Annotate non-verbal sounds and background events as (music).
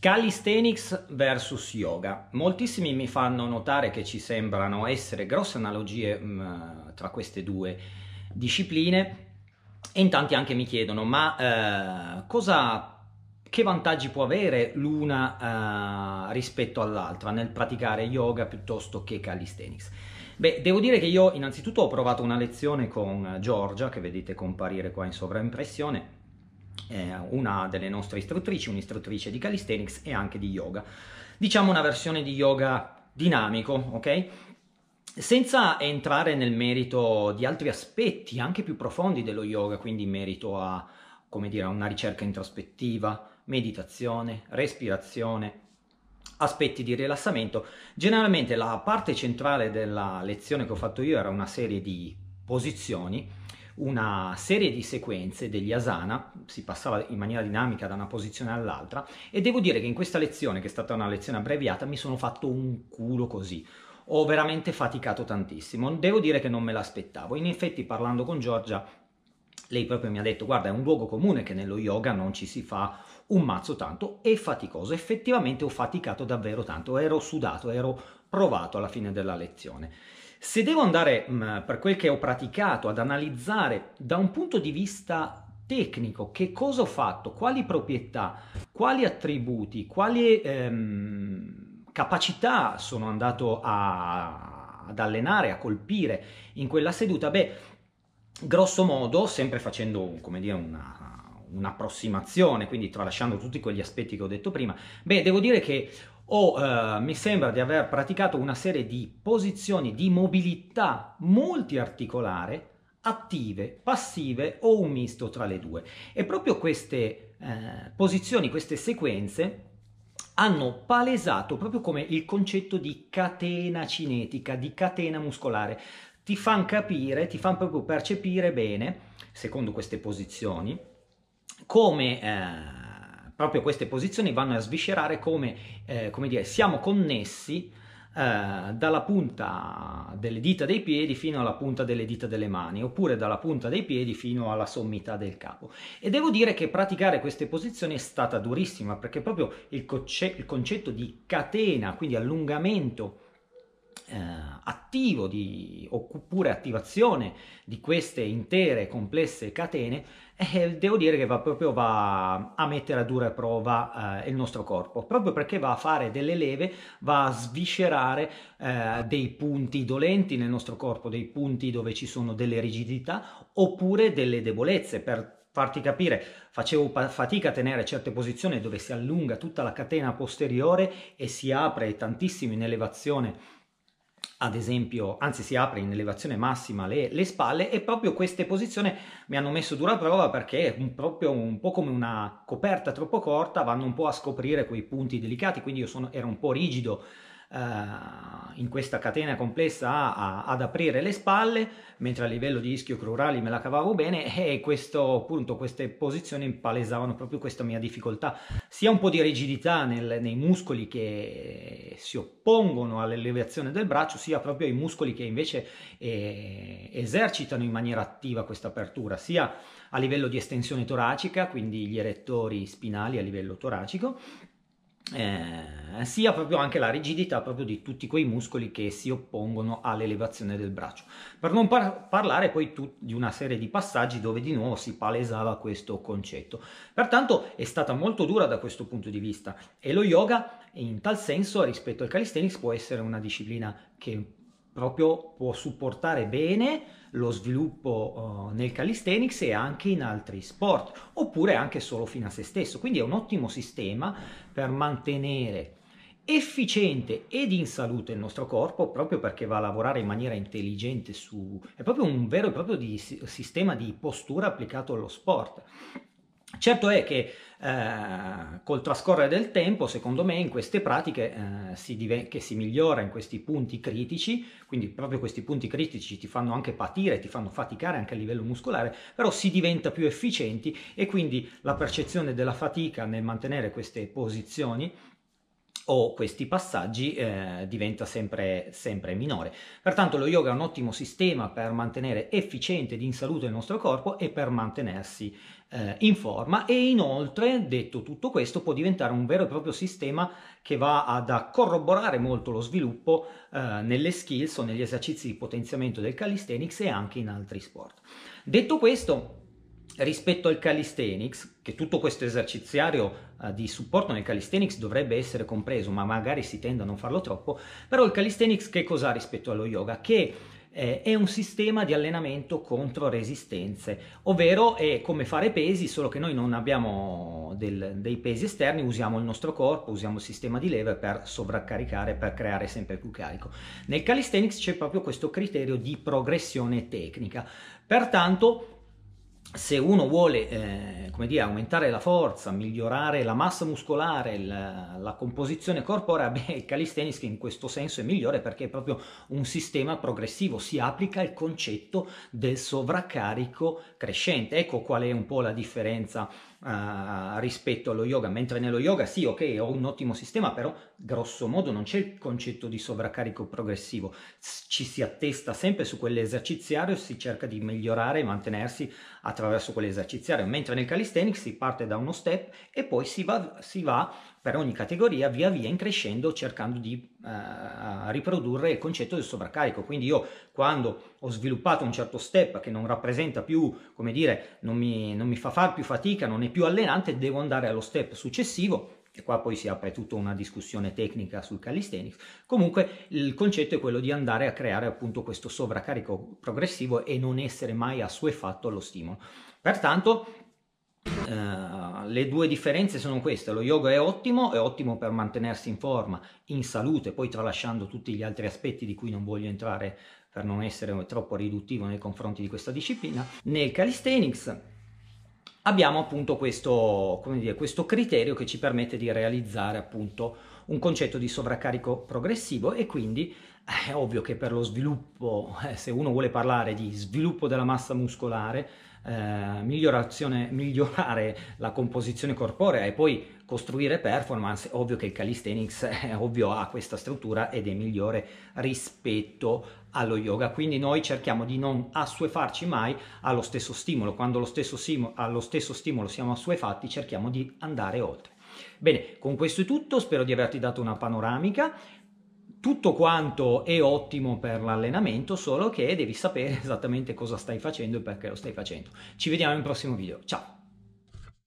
Calisthenics versus yoga. Moltissimi mi fanno notare che ci sembrano essere grosse analogie mh, mm, tra queste due discipline e in tanti anche mi chiedono ma eh, cosa che vantaggi può avere l'una uh, rispetto all'altra nel praticare yoga piuttosto che calisthenics? Beh, devo dire che io innanzitutto ho provato una lezione con Giorgia, che vedete comparire qua in sovraimpressione, eh, una delle nostre istruttrici, un'istruttrice di calisthenics e anche di yoga. Diciamo una versione di yoga dinamico, ok? Senza entrare nel merito di altri aspetti anche più profondi dello yoga, quindi in merito a, come dire, una ricerca introspettiva, meditazione, respirazione, aspetti di rilassamento. Generalmente la parte centrale della lezione che ho fatto io era una serie di posizioni una serie di sequenze degli asana, si passava in maniera dinamica da una posizione all'altra e devo dire che in questa lezione, che è stata una lezione abbreviata, mi sono fatto un culo così ho veramente faticato tantissimo. Devo dire che non me l'aspettavo. In effetti, parlando con Giorgia, lei proprio mi ha detto: Guarda, è un luogo comune che nello yoga non ci si fa un mazzo tanto, è faticoso. Effettivamente ho faticato davvero tanto, ero sudato, ero provato alla fine della lezione. Se devo andare, mm, per quel che ho praticato, ad analizzare da un punto di vista tecnico che cosa ho fatto, quali proprietà, quali attributi, quali ehm, capacità sono andato a, ad allenare, a colpire in quella seduta, beh, grosso modo, sempre facendo, come dire, una un'approssimazione, quindi tralasciando tutti quegli aspetti che ho detto prima, beh, devo dire che o eh, mi sembra di aver praticato una serie di posizioni di mobilità multiarticolare attive, passive o un misto tra le due. E proprio queste eh, posizioni, queste sequenze hanno palesato proprio come il concetto di catena cinetica, di catena muscolare. Ti fanno capire, ti fanno proprio percepire bene, secondo queste posizioni, come eh, proprio queste posizioni vanno a sviscerare come, eh, come dire, siamo connessi eh, dalla punta delle dita dei piedi fino alla punta delle dita delle mani, oppure dalla punta dei piedi fino alla sommità del capo. E devo dire che praticare queste posizioni è stata durissima, perché proprio il, conce- il concetto di catena, quindi allungamento, eh, attivo di, oppure attivazione di queste intere complesse catene, eh, devo dire che va proprio va a mettere a dura prova eh, il nostro corpo, proprio perché va a fare delle leve, va a sviscerare eh, dei punti dolenti nel nostro corpo, dei punti dove ci sono delle rigidità oppure delle debolezze per farti capire, facevo fatica a tenere certe posizioni dove si allunga tutta la catena posteriore e si apre tantissimo in elevazione ad esempio, anzi si apre in elevazione massima le, le, spalle e proprio queste posizioni mi hanno messo dura prova perché un, proprio un po' come una coperta troppo corta vanno un po' a scoprire quei punti delicati, quindi io sono, ero un po' rigido eh, in questa catena complessa a, a, ad aprire le spalle, mentre a livello di ischio crurali me la cavavo bene e questo, appunto, queste posizioni palesavano proprio questa mia difficoltà, sia un po' di rigidità nel, nei muscoli che si oppongono all'elevazione del braccio, sia proprio i muscoli che invece eh, esercitano in maniera attiva questa apertura, sia a livello di estensione toracica, quindi gli erettori spinali a livello toracico, eh, sia proprio anche la rigidità proprio di tutti quei muscoli che si oppongono all'elevazione del braccio. Per non par- parlare poi di una serie di passaggi dove di nuovo si palesava questo concetto. Pertanto è stata molto dura da questo punto di vista e lo yoga in tal senso rispetto al calisthenics può essere una disciplina che proprio può supportare bene lo sviluppo uh, nel calisthenics e anche in altri sport, oppure anche solo fino a se stesso. Quindi è un ottimo sistema per mantenere efficiente ed in salute il nostro corpo proprio perché va a lavorare in maniera intelligente su... è proprio un vero e proprio di, sistema di postura applicato allo sport. Certo è che eh, col trascorrere del tempo, secondo me, in queste pratiche eh, si che si migliora in questi punti critici, quindi proprio questi punti critici ti fanno anche patire, ti fanno faticare anche a livello muscolare, però si diventa più efficienti e quindi la percezione della fatica nel mantenere queste posizioni o questi passaggi eh, diventa sempre, sempre minore. Pertanto lo yoga è un ottimo sistema per mantenere efficiente ed in salute il nostro corpo e per mantenersi eh, in forma e inoltre, detto tutto questo, può diventare un vero e proprio sistema che va ad corroborare molto lo sviluppo eh, nelle skills o negli esercizi di potenziamento del calisthenics e anche in altri sport. Detto questo, rispetto al calisthenics, che tutto questo eserciziario eh, di supporto nel calisthenics dovrebbe essere compreso, ma magari si tende a non farlo troppo, però il calisthenics che cos'ha rispetto allo yoga? Che eh, è un sistema di allenamento contro resistenze, ovvero è come fare pesi, solo che noi non abbiamo del, dei pesi esterni, usiamo il nostro corpo, usiamo il sistema di leve per sovraccaricare, per creare sempre più carico. Nel calisthenics c'è proprio questo criterio di progressione tecnica, pertanto se uno vuole eh, come dire, aumentare la forza, migliorare la massa muscolare, la, la composizione corporea, (laughs) beh, il calisthenics in questo senso è migliore perché è proprio un sistema progressivo, si applica il concetto del sovraccarico crescente. Ecco qual è un po' la differenza rispetto allo yoga, mentre nello yoga sì, ok, ho un ottimo sistema, però grosso modo non c'è il concetto di sovraccarico progressivo, ci si attesta sempre su quell'eserciziario si cerca di migliorare e mantenersi attraverso quell'eserciziario, mentre nel calisthenics si parte da uno step e poi si va, si va per ogni categoria via via increscendo cercando di eh, riprodurre il concetto del sovraccarico quindi io quando ho sviluppato un certo step che non rappresenta più come dire non mi, non mi fa far più fatica non è più allenante devo andare allo step successivo e qua poi si apre tutta una discussione tecnica sul calisthenics. Comunque il concetto è quello di andare a creare appunto questo sovraccarico progressivo e non essere mai assuefatto allo stimolo. Pertanto Uh, le due differenze sono queste, lo yoga è ottimo, è ottimo per mantenersi in forma, in salute, poi tralasciando tutti gli altri aspetti di cui non voglio entrare per non essere troppo riduttivo nei confronti di questa disciplina. Nel calisthenics abbiamo appunto questo, dire, questo criterio che ci permette di realizzare appunto un concetto di sovraccarico progressivo e quindi eh, è ovvio che per lo sviluppo, eh, se uno vuole parlare di sviluppo della massa muscolare, eh, migliorazione, migliorare la composizione corporea e poi costruire performance, ovvio che il calisthenics (laughs) è ovvio ha questa struttura ed è migliore rispetto allo yoga, quindi noi cerchiamo di non assuefarci mai allo stesso stimolo, quando allo stesso, stimolo, allo stesso stimolo siamo assuefatti cerchiamo di andare oltre. Bene, con questo è tutto, spero di averti dato una panoramica, tutto quanto è ottimo per l'allenamento, solo che devi sapere (laughs) esattamente cosa stai facendo e perché lo stai facendo. Ci vediamo nel prossimo video. Ciao!